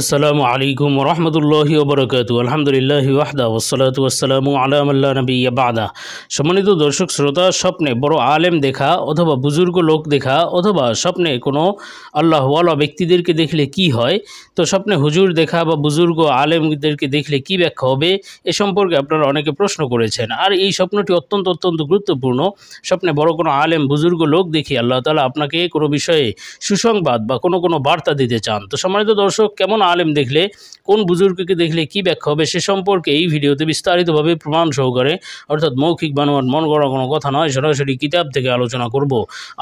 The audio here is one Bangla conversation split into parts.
আসসালামু আলাইকুম রহমতুল্লাহি ওবরকাত আলহামদুলিল্লাহ ওয়াহদা ওসলাত ওসালাম আলামুল্লাহ নবী বাদা সম্মানিত দর্শক শ্রোতা স্বপ্নে বড় আলেম দেখা অথবা বুজুর্গ লোক দেখা অথবা স্বপ্নে কোনো আল্লাহওয়ালা ব্যক্তিদেরকে দেখলে কি হয় তো স্বপ্নে হুজুর দেখা বা বুজুর্গ আলেমদেরকে দেখলে কি ব্যাখ্যা হবে এ সম্পর্কে আপনারা অনেকে প্রশ্ন করেছেন আর এই স্বপ্নটি অত্যন্ত অত্যন্ত গুরুত্বপূর্ণ স্বপ্নে বড় কোনো আলেম বুজুর্গ লোক দেখি আল্লাহ তালা আপনাকে কোনো বিষয়ে সুসংবাদ বা কোনো কোনো বার্তা দিতে চান তো সম্মানিত দর্শক কেমন আলেম দেখলে কোন বুজুর্গকে দেখলে কি ব্যাখ্যা হবে সে সম্পর্কে এই ভিডিওতে বিস্তারিতভাবে প্রমাণ সহকারে অর্থাৎ মৌখিক বানোয়ার মন গড়া কোনো কথা নয় সরাসরি কিতাব থেকে আলোচনা করব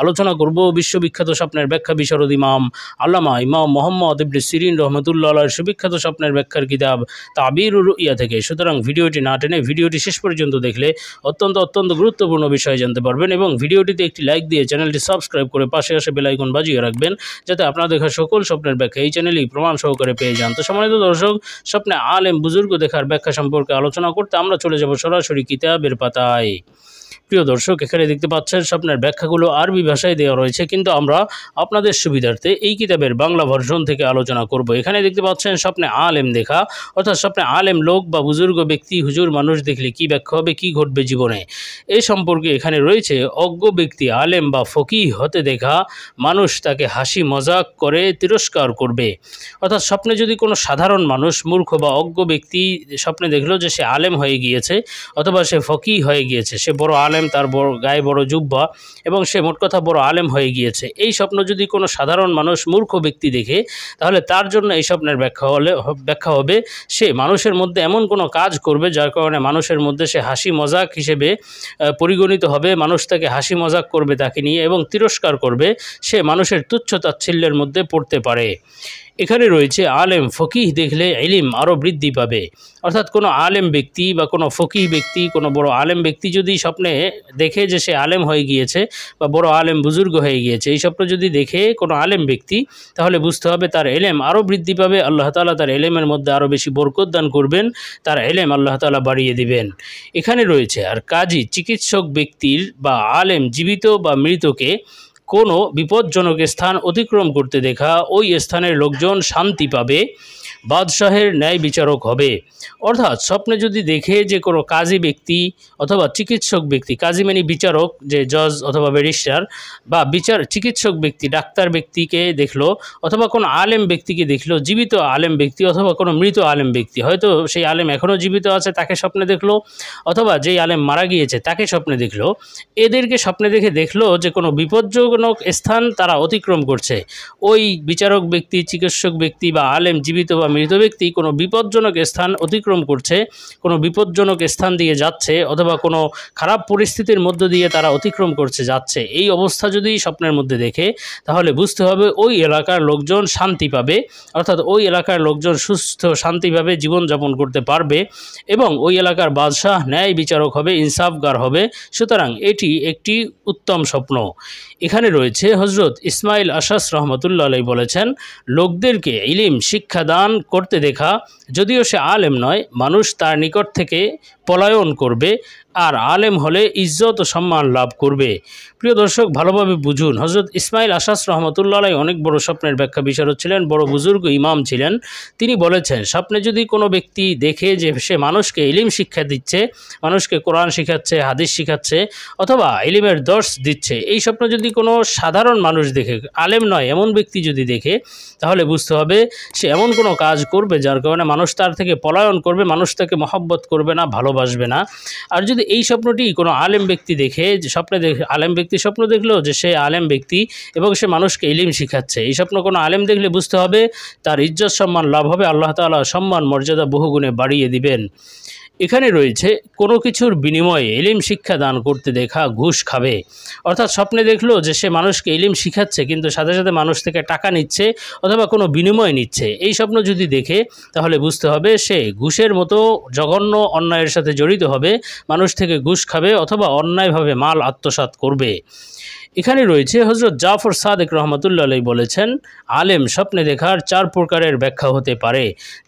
আলোচনা করব বিশ্ববিখ্যাত স্বপ্নের ব্যাখ্যা বিশরদ ইমাম আল্লামা ইমাম মোহাম্মদ ইবলি সিরিন রহমতুল্লাহ সুবিখ্যাত স্বপ্নের ব্যাখ্যার কিতাব তাবির ইয়া থেকে সুতরাং ভিডিওটি না টেনে ভিডিওটি শেষ পর্যন্ত দেখলে অত্যন্ত অত্যন্ত গুরুত্বপূর্ণ বিষয় জানতে পারবেন এবং ভিডিওটিতে একটি লাইক দিয়ে চ্যানেলটি সাবস্ক্রাইব করে পাশে আসে বেলাইকন বাজিয়ে রাখবেন যাতে আপনার দেখা সকল স্বপ্নের ব্যাখ্যা এই চ্যানেলেই প্রমাণ সহকারে করে পেয়ে যান তো সম্মানিত দর্শক স্বপ্নে আলেম বুজুর্গ দেখার ব্যাখ্যা সম্পর্কে আলোচনা করতে আমরা চলে যাব সরাসরি কিতাবের পাতায় প্রিয় দর্শক এখানে দেখতে পাচ্ছেন স্বপ্নের ব্যাখ্যাগুলো আরবি ভাষায় দেওয়া রয়েছে কিন্তু আমরা আপনাদের সুবিধার্থে এই কিতাবের বাংলা ভার্সন থেকে আলোচনা করব এখানে দেখতে পাচ্ছেন স্বপ্নে আলেম দেখা অর্থাৎ স্বপ্নে আলেম লোক বা বুজুর্গ ব্যক্তি হুজুর মানুষ দেখলে কি ব্যাখ্যা হবে কি ঘটবে জীবনে এ সম্পর্কে এখানে রয়েছে অজ্ঞ ব্যক্তি আলেম বা ফকি হতে দেখা মানুষ তাকে হাসি মজাক করে তিরস্কার করবে অর্থাৎ স্বপ্নে যদি কোনো সাধারণ মানুষ মূর্খ বা অজ্ঞ ব্যক্তি স্বপ্নে দেখলো যে সে আলেম হয়ে গিয়েছে অথবা সে ফকি হয়ে গিয়েছে সে বড় আলেম তার বড় গায়ে বড় জুব্বা এবং সে মোট কথা বড় আলেম হয়ে গিয়েছে এই স্বপ্ন যদি কোনো সাধারণ মানুষ মূর্খ ব্যক্তি দেখে তাহলে তার জন্য এই স্বপ্নের ব্যাখ্যা হলে ব্যাখ্যা হবে সে মানুষের মধ্যে এমন কোনো কাজ করবে যার কারণে মানুষের মধ্যে সে হাসি মজাক হিসেবে পরিগণিত হবে মানুষ তাকে হাসি মজাক করবে তাকে নিয়ে এবং তিরস্কার করবে সে মানুষের তুচ্ছ তাচ্ছিল্যের মধ্যে পড়তে পারে এখানে রয়েছে আলেম ফকিহ দেখলে এলিম আরও বৃদ্ধি পাবে অর্থাৎ কোনো আলেম ব্যক্তি বা কোনো ফকিহ ব্যক্তি কোনো বড় আলেম ব্যক্তি যদি স্বপ্নে দেখে যে সে আলেম হয়ে গিয়েছে বা বড় আলেম বুজুর্গ হয়ে গিয়েছে এই স্বপ্ন যদি দেখে কোনো আলেম ব্যক্তি তাহলে বুঝতে হবে তার এলেম আরও বৃদ্ধি পাবে আল্লাহ তালা তার এলেমের মধ্যে আরও বেশি বরকদান করবেন তার এলেম আল্লাহ তালা বাড়িয়ে দিবেন এখানে রয়েছে আর কাজী চিকিৎসক ব্যক্তির বা আলেম জীবিত বা মৃতকে কোনো বিপজ্জনক স্থান অতিক্রম করতে দেখা ওই স্থানের লোকজন শান্তি পাবে বাদশাহের ন্যায় বিচারক হবে অর্থাৎ স্বপ্নে যদি দেখে যে কোনো কাজী ব্যক্তি অথবা চিকিৎসক ব্যক্তি কাজী মানে বিচারক যে জজ অথবা ব্যারিস্টার বা বিচার চিকিৎসক ব্যক্তি ডাক্তার ব্যক্তিকে দেখলো অথবা কোনো আলেম ব্যক্তিকে দেখলো জীবিত আলেম ব্যক্তি অথবা কোনো মৃত আলেম ব্যক্তি হয়তো সেই আলেম এখনও জীবিত আছে তাকে স্বপ্নে দেখলো অথবা যেই আলেম মারা গিয়েছে তাকে স্বপ্নে দেখলো এদেরকে স্বপ্নে দেখে দেখলো যে কোনো বিপজ্জনক স্থান তারা অতিক্রম করছে ওই বিচারক ব্যক্তি চিকিৎসক ব্যক্তি বা আলেম জীবিত বা মৃত ব্যক্তি কোনো বিপজ্জনক স্থান অতিক্রম করছে কোনো বিপজ্জনক স্থান দিয়ে যাচ্ছে অথবা কোনো খারাপ পরিস্থিতির মধ্য দিয়ে তারা অতিক্রম করছে যাচ্ছে এই অবস্থা যদি স্বপ্নের মধ্যে দেখে তাহলে বুঝতে হবে ওই এলাকার লোকজন শান্তি পাবে অর্থাৎ ওই এলাকার লোকজন সুস্থ শান্তিভাবে জীবনযাপন করতে পারবে এবং ওই এলাকার বাদশাহ ন্যায় বিচারক হবে ইনসাফগার হবে সুতরাং এটি একটি উত্তম স্বপ্ন এখানে রয়েছে হজরত ইসমাইল আশাস রহমতুল্লা বলেছেন লোকদেরকে ইলিম শিক্ষাদান করতে দেখা যদিও সে আলেম নয় মানুষ তার নিকট থেকে পলায়ন করবে আর আলেম হলে ইজ্জত ও সম্মান লাভ করবে প্রিয় দর্শক ভালোভাবে বুঝুন হজরত ইসমাইল আশাস রহমতুল্লাহ অনেক বড় স্বপ্নের ব্যাখ্যা বিচারক ছিলেন বড় বুজুর্গ ইমাম ছিলেন তিনি বলেছেন স্বপ্নে যদি কোনো ব্যক্তি দেখে যে সে মানুষকে ইলিম শিক্ষা দিচ্ছে মানুষকে কোরআন শিখাচ্ছে হাদিস শিখাচ্ছে অথবা ইলিমের দর্শ দিচ্ছে এই স্বপ্ন যদি কোনো সাধারণ মানুষ দেখে আলেম নয় এমন ব্যক্তি যদি দেখে তাহলে বুঝতে হবে সে এমন কোনো কাজ করবে যার কারণে মানুষ তার থেকে পলায়ন করবে মানুষ তাকে মহব্বত করবে না ভালোবাসবে না আর যদি যদি এই স্বপ্নটি কোনো আলেম ব্যক্তি দেখে যে স্বপ্নে দেখে আলেম ব্যক্তি স্বপ্ন দেখলো যে সে আলেম ব্যক্তি এবং সে মানুষকে ইলিম শিখাচ্ছে এই স্বপ্ন কোনো আলেম দেখলে বুঝতে হবে তার ইজ্জত সম্মান লাভ হবে আল্লাহ তালা সম্মান মর্যাদা বহুগুণে বাড়িয়ে দিবেন এখানে রয়েছে কোনো কিছুর বিনিময়ে এলিম শিক্ষা দান করতে দেখা ঘুষ খাবে অর্থাৎ স্বপ্নে দেখলো যে সে মানুষকে এলিম শিখাচ্ছে কিন্তু সাথে সাথে মানুষ থেকে টাকা নিচ্ছে অথবা কোনো বিনিময় নিচ্ছে এই স্বপ্ন যদি দেখে তাহলে বুঝতে হবে সে ঘুষের মতো জঘন্য অন্যায়ের সাথে জড়িত হবে মানুষ থেকে ঘুষ খাবে অথবা অন্যায়ভাবে মাল আত্মসাত করবে এখানে রয়েছে হজরত জাফর সাদেক রহমতুল্লাহ বলেছেন আলেম স্বপ্নে দেখার চার প্রকারের ব্যাখ্যা হতে পারে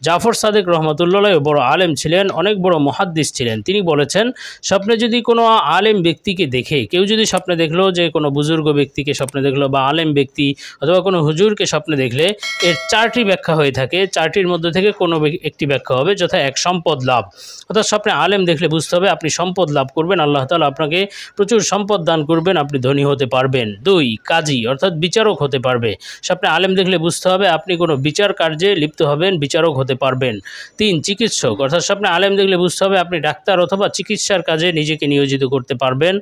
জাফর সাদেক রহমতুল্লাহ বড় আলেম ছিলেন অনেক বড় মহাদ্দিস ছিলেন তিনি বলেছেন স্বপ্নে যদি কোনো আলেম ব্যক্তিকে দেখে কেউ যদি স্বপ্নে দেখলো যে কোনো বুজুর্গ ব্যক্তিকে স্বপ্নে দেখলো বা আলেম ব্যক্তি অথবা কোনো হুজুরকে স্বপ্নে দেখলে এর চারটি ব্যাখ্যা হয়ে থাকে চারটির মধ্যে থেকে কোনো একটি ব্যাখ্যা হবে যথা এক সম্পদ লাভ অর্থাৎ স্বপ্নে আলেম দেখলে বুঝতে হবে আপনি সম্পদ লাভ করবেন আল্লাহ তালা আপনাকে প্রচুর সম্পদ দান করবেন আপনি ধনী হতে পারবেন দুই কাজী অর্থাৎ বিচারক হতে পারবে স্বপ্নে আলেম দেখলে বুঝতে হবে আপনি কোনো বিচার কার্যে লিপ্ত হবেন বিচারক হতে পারবেন তিন চিকিৎসক অর্থাৎ স্বপ্নে আলেম দেখলে বুঝতে হবে আপনি ডাক্তার অথবা চিকিৎসার কাজে নিজেকে নিয়োজিত করতে পারবেন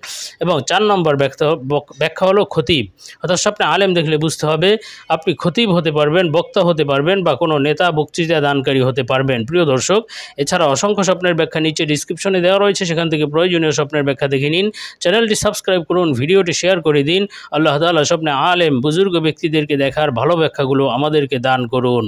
এবং চার নম্বর ব্যাখ্যা হলো খতিব অর্থাৎ স্বপ্নে আলেম দেখলে বুঝতে হবে আপনি খতিব হতে পারবেন বক্তা হতে পারবেন বা কোনো নেতা বক্তৃতা দানকারী হতে পারবেন প্রিয় দর্শক এছাড়া অসংখ্য স্বপ্নের ব্যাখ্যা নিচে ডিসক্রিপশনে দেওয়া রয়েছে সেখান থেকে প্রয়োজনীয় স্বপ্নের ব্যাখ্যা দেখে নিন চ্যানেলটি সাবস্ক্রাইব করুন ভিডিওটি শেয়ার করে দিন আল্লাহ তালা স্বপ্নে আলেম বুজুর্গ ব্যক্তিদেরকে দেখার ভালো ব্যাখ্যাগুলো আমাদেরকে দান করুন